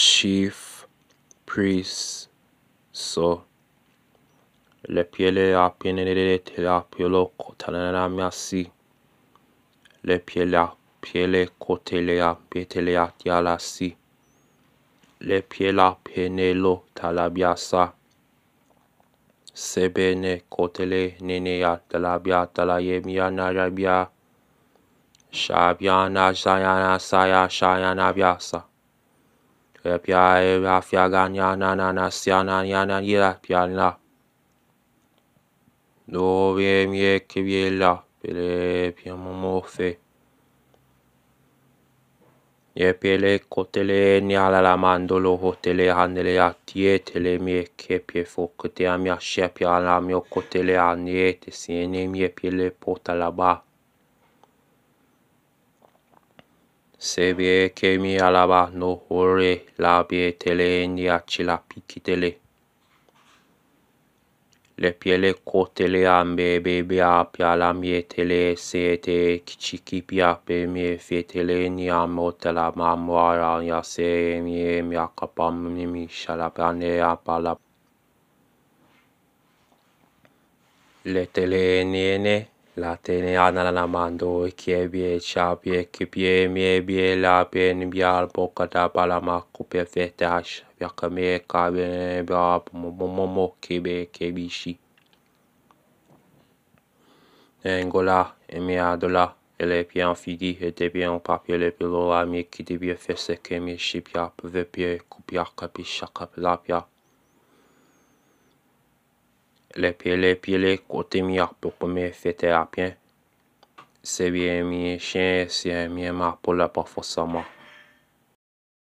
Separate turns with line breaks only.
chief priest so le piele apenelele tela pielo kotalana le piela piele kotelea petelea tiala si le piela penelo talabiasa sebene kotele nenea talabia talayemia narabia shabiana shayana saya shayana biasa Pya ra fya ga nya na na na sya na nya na ye la pya la. Do re mie che vie la pele pia mo fe. Ye pele kotele nya la la mandolo hotele hanele a tie tele mie che pie focote a mia scia la mio cotele a nie te siene mie pele pota la ba. Sebe kemi alaba no hore labe tele ni acila pikitele. Le piele cotele ambe bebea pe la mietele tele sete kichiki pia pe mie fetele ni amote la mamoara ya se mie mia capam la shalapane apala. Le tele niene. La tene ana la mando che bie cha bie che bie mie bie la bie ni bie al boka da bala ma cu pe vete ash bie ka me ka bie bie ap mo mo mo mo ki bie ki bishi. Engola e mi adola e le pie an figi e te bie an papie le pie lola mi ki te bie fese che mi shi pia pe ve bie ku bie ka bie shaka la pia. Les le pieds, les côtés mi pour me fete les C'est bien mi chien c'est mi ma pola pas forcément.